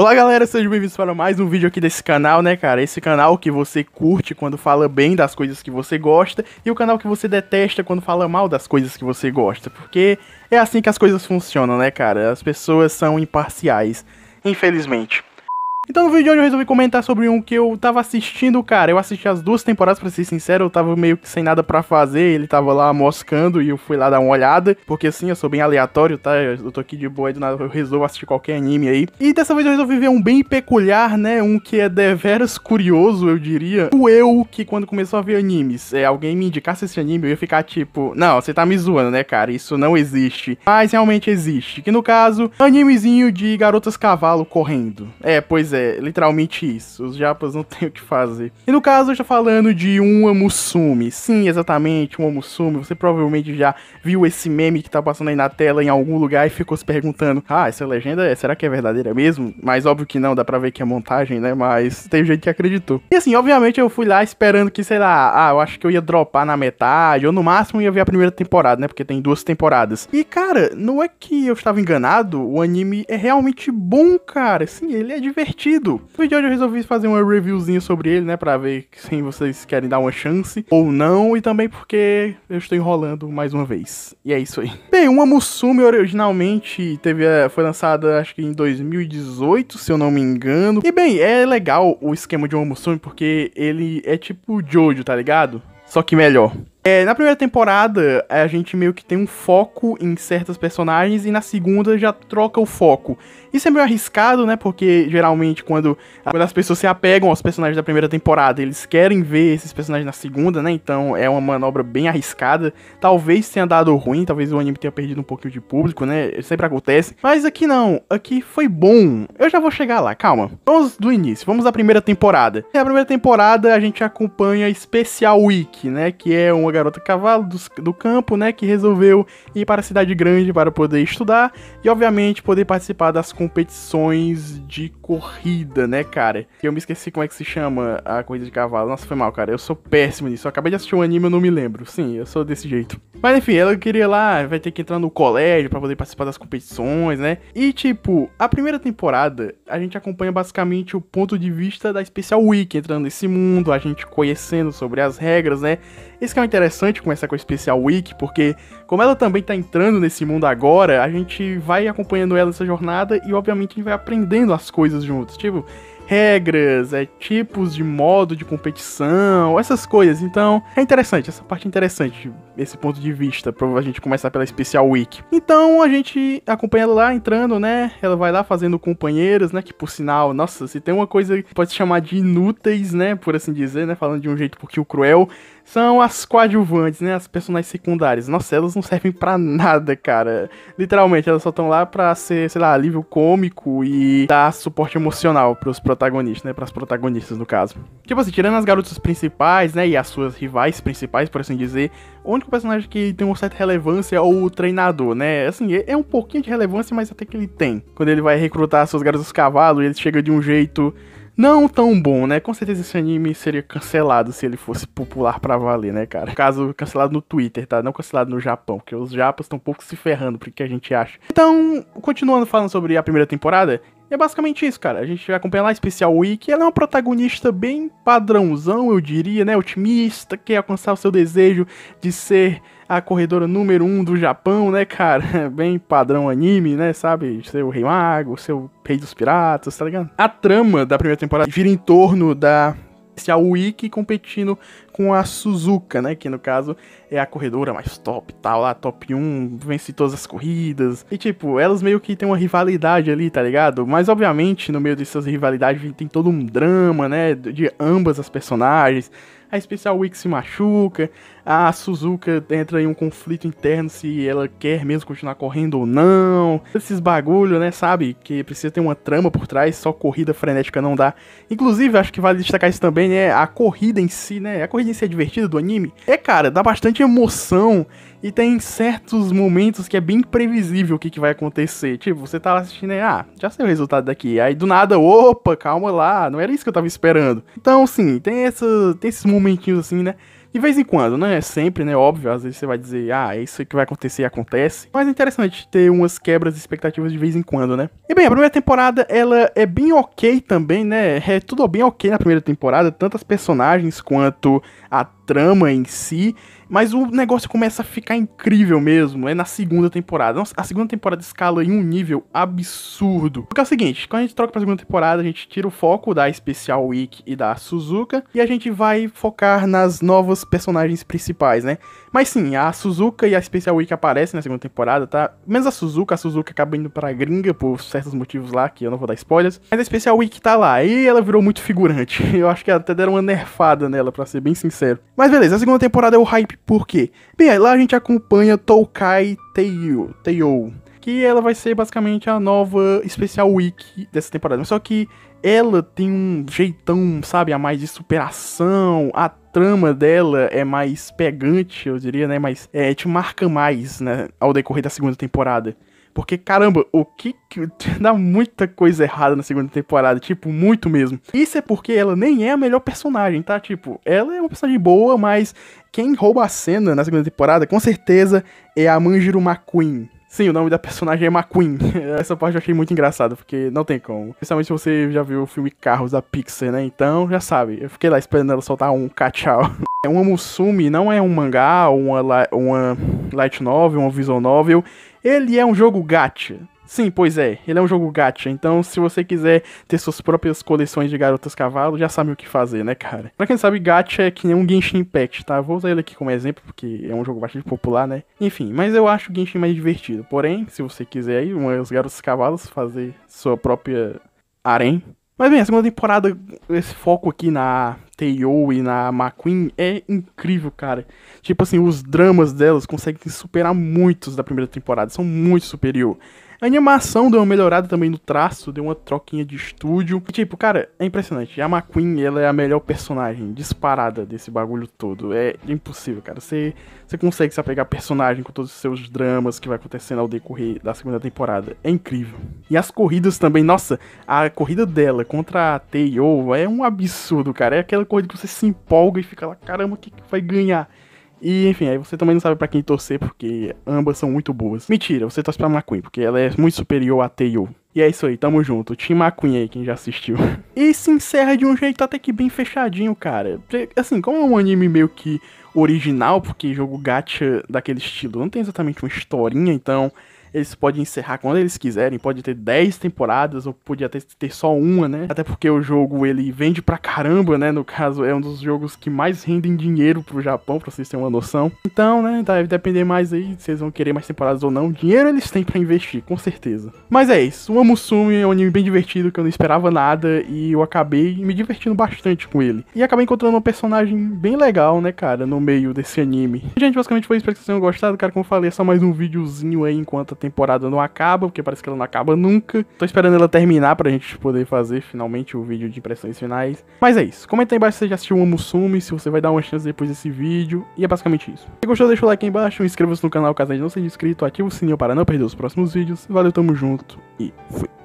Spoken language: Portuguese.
Olá galera, sejam bem-vindos para mais um vídeo aqui desse canal, né cara? Esse canal que você curte quando fala bem das coisas que você gosta e o canal que você detesta quando fala mal das coisas que você gosta, porque é assim que as coisas funcionam, né cara? As pessoas são imparciais, infelizmente. Então no vídeo de hoje eu resolvi comentar sobre um que eu tava assistindo, cara. Eu assisti as duas temporadas, pra ser sincero, eu tava meio que sem nada para fazer. Ele tava lá moscando e eu fui lá dar uma olhada. Porque assim, eu sou bem aleatório, tá? Eu tô aqui de boa e do nada eu resolvo assistir qualquer anime aí. E dessa vez eu resolvi ver um bem peculiar, né? Um que é deveras curioso, eu diria. O eu que quando começou a ver animes, é, alguém me indicasse esse anime, eu ia ficar tipo, não, você tá me zoando, né, cara? Isso não existe. Mas realmente existe. Que no caso, animezinho de garotas cavalo correndo. É, pois é é literalmente isso. Os japas não têm o que fazer. E no caso, eu estou falando de um Amusumi. Sim, exatamente, um Amusumi. Você provavelmente já viu esse meme que está passando aí na tela em algum lugar e ficou se perguntando: ah, essa legenda é, será que é verdadeira mesmo? Mas óbvio que não, dá pra ver que é montagem, né? Mas tem gente que acreditou. E assim, obviamente eu fui lá esperando que, sei lá, ah, eu acho que eu ia dropar na metade, ou no máximo ia ver a primeira temporada, né? Porque tem duas temporadas. E cara, não é que eu estava enganado, o anime é realmente bom, cara. Sim, ele é divertido no vídeo de hoje eu resolvi fazer uma reviewzinha sobre ele, né, pra ver se vocês querem dar uma chance ou não, e também porque eu estou enrolando mais uma vez. E é isso aí. Bem, uma Musume originalmente teve, eh, foi lançada acho que em 2018, se eu não me engano. E bem, é legal o esquema de uma Musume porque ele é tipo Jojo, tá ligado? Só que melhor. É, na primeira temporada, a gente meio que tem um foco em certas personagens e na segunda já troca o foco. Isso é meio arriscado, né? Porque geralmente quando, quando as pessoas se apegam aos personagens da primeira temporada, eles querem ver esses personagens na segunda, né? Então é uma manobra bem arriscada. Talvez tenha dado ruim, talvez o anime tenha perdido um pouquinho de público, né? Sempre acontece. Mas aqui não, aqui foi bom. Eu já vou chegar lá, calma. Vamos do início, vamos da primeira temporada. Na é, primeira temporada a gente acompanha Special Week, né? Que é uma uma garota cavalo do, do campo, né, que resolveu ir para a cidade grande para poder estudar e, obviamente, poder participar das competições de corrida, né, cara? Eu me esqueci como é que se chama a corrida de cavalo. Nossa, foi mal, cara. Eu sou péssimo nisso. Eu acabei de assistir um anime, eu não me lembro. Sim, eu sou desse jeito. Mas enfim, ela queria lá, vai ter que entrar no colégio para poder participar das competições, né? E tipo, a primeira temporada a gente acompanha basicamente o ponto de vista da Special Week entrando nesse mundo, a gente conhecendo sobre as regras, né? Isso que é interessante começar com a Special Week, porque como ela também tá entrando nesse mundo agora, a gente vai acompanhando ela nessa jornada e obviamente a gente vai aprendendo as coisas juntos. Tipo, regras, é tipos de modo de competição, essas coisas. Então, é interessante, essa parte é interessante, esse ponto de vista, pra a gente começar pela Special Week. Então, a gente acompanha ela lá entrando, né? Ela vai lá fazendo companheiros, né? Que por sinal, nossa, se tem uma coisa que pode se chamar de inúteis, né? Por assim dizer, né? Falando de um jeito porque o cruel são as coadjuvantes, né? As personagens secundárias. Nossa, elas não servem para nada, cara. Literalmente, elas só estão lá pra ser, sei lá, alívio cômico e dar suporte emocional pros protagonistas protagonistas, né? Pras protagonistas, no caso. Tipo assim, tirando as garotas principais, né? E as suas rivais principais, por assim dizer. O único personagem que tem uma certa relevância é o treinador, né? Assim, é, é um pouquinho de relevância, mas até que ele tem. Quando ele vai recrutar suas garotas cavalo, ele chega de um jeito não tão bom, né? Com certeza esse anime seria cancelado se ele fosse popular pra valer, né, cara? Caso cancelado no Twitter, tá? Não cancelado no Japão, porque os japas estão um pouco se ferrando pro que a gente acha. Então, continuando falando sobre a primeira temporada, e é basicamente isso, cara. A gente vai acompanhar lá a Especial Week. Ela é uma protagonista bem padrãozão, eu diria, né? Otimista, quer alcançar o seu desejo de ser a corredora número um do Japão, né, cara? Bem padrão anime, né? Sabe? Ser o Rei Mago, ser o Rei dos Piratas, tá ligado? A trama da primeira temporada gira em torno da Special Week competindo com a Suzuka, né? Que no caso é a corredora mais top tal, lá, top 1, vence todas as corridas. E tipo, elas meio que tem uma rivalidade ali, tá ligado? Mas obviamente, no meio dessas rivalidades tem todo um drama, né? De ambas as personagens. A especial Week se machuca, a Suzuka entra em um conflito interno se ela quer mesmo continuar correndo ou não. Esses bagulho, né, sabe? Que precisa ter uma trama por trás, só corrida frenética não dá. Inclusive, acho que vale destacar isso também, né? A corrida em si, né? A corrida em si é divertida do anime. É, cara, dá bastante emoção e tem certos momentos que é bem previsível o que, que vai acontecer. Tipo, você tá assistindo e, ah, já sei o resultado daqui. Aí do nada, opa, calma lá, não era isso que eu tava esperando. Então, sim tem, essa, tem esses momentinhos assim, né? De vez em quando, né? Sempre, né? Óbvio, às vezes você vai dizer, ah, é isso que vai acontecer e acontece. Mas é interessante ter umas quebras de expectativas de vez em quando, né? E bem, a primeira temporada, ela é bem ok também, né? É tudo bem ok na primeira temporada, tanto as personagens quanto a trama em si, mas o negócio começa a ficar incrível mesmo, é na segunda temporada. Nossa, a segunda temporada escala em um nível absurdo. Porque é o seguinte, quando a gente troca pra segunda temporada, a gente tira o foco da Special Week e da Suzuka, e a gente vai focar nas novas personagens principais, né? Mas sim, a Suzuka e a Special Week aparecem na segunda temporada, tá? Menos a Suzuka, a Suzuka acaba indo pra gringa por certos motivos lá, que eu não vou dar spoilers. Mas a Special Week tá lá, e ela virou muito figurante. Eu acho que até deram uma nerfada nela, pra ser bem sincero. Mas beleza, a segunda temporada é o hype por quê? Bem, lá a gente acompanha Toukai Teio, Teio, que ela vai ser basicamente a nova especial week dessa temporada. Só que ela tem um jeitão, sabe, a mais de superação, a trama dela é mais pegante, eu diria, né, mas é, te marca mais, né, ao decorrer da segunda temporada. Porque, caramba, o que, que. Dá muita coisa errada na segunda temporada. Tipo, muito mesmo. Isso é porque ela nem é a melhor personagem, tá? Tipo, ela é uma personagem boa, mas quem rouba a cena na segunda temporada, com certeza, é a Manjiro McQueen. Sim, o nome da personagem é McQueen. Essa parte eu achei muito engraçada, porque não tem como. Principalmente se você já viu o filme Carros da Pixar, né? Então, já sabe. Eu fiquei lá esperando ela soltar um cachau. É uma musume, não é um mangá, uma, uma light novel, uma visual novel. Ele é um jogo gacha. Sim, pois é, ele é um jogo gacha, então se você quiser ter suas próprias coleções de garotas cavalo, já sabe o que fazer, né, cara? Pra quem sabe, gacha é que nem um Genshin Impact, tá? Vou usar ele aqui como exemplo, porque é um jogo bastante popular, né? Enfim, mas eu acho o Genshin mais divertido. Porém, se você quiser aí, os garotas cavalos, fazer sua própria arém. mas bem, a segunda temporada, esse foco aqui na Tayo e na McQueen é incrível, cara. Tipo assim, os dramas delas conseguem superar muitos da primeira temporada, são muito superior. A animação deu uma melhorada também no traço, deu uma troquinha de estúdio. E, tipo, cara, é impressionante. A McQueen, ela é a melhor personagem disparada desse bagulho todo. É impossível, cara. Você, você consegue se apegar a personagem com todos os seus dramas que vai acontecendo ao decorrer da segunda temporada. É incrível. E as corridas também, nossa, a corrida dela contra a T.O. é um absurdo, cara. É aquela corrida que você se empolga e fica lá, caramba, o que, que vai ganhar? E enfim, aí você também não sabe para quem torcer, porque ambas são muito boas. Mentira, você torce pra McQueen, porque ela é muito superior a Tail. E é isso aí, tamo junto. Tim McQueen aí, quem já assistiu. e se encerra de um jeito até que bem fechadinho, cara. Assim, como é um anime meio que original, porque jogo gacha daquele estilo não tem exatamente uma historinha, então eles podem encerrar quando eles quiserem, pode ter 10 temporadas ou podia até ter só uma, né? Até porque o jogo ele vende pra caramba, né? No caso, é um dos jogos que mais rendem dinheiro pro Japão, pra vocês terem uma noção. Então, né, deve depender mais aí se vocês vão querer mais temporadas ou não. Dinheiro eles têm para investir, com certeza. Mas é isso. O Amusumi é um anime bem divertido que eu não esperava nada e eu acabei me divertindo bastante com ele. E acabei encontrando um personagem bem legal, né, cara, no meio desse anime. Gente, basicamente foi isso. Espero que vocês tenham gostado. Cara, como eu falei, é só mais um videozinho aí enquanto temporada não acaba, porque parece que ela não acaba nunca. Tô esperando ela terminar pra gente poder fazer finalmente o vídeo de impressões finais. Mas é isso. Comenta aí embaixo se você já assistiu o Musume, se você vai dar uma chance depois desse vídeo. E é basicamente isso. Se gostou, deixa o like aí embaixo, inscreva-se no canal caso ainda não seja inscrito, ativa o sininho para não perder os próximos vídeos. Valeu, tamo junto e fui.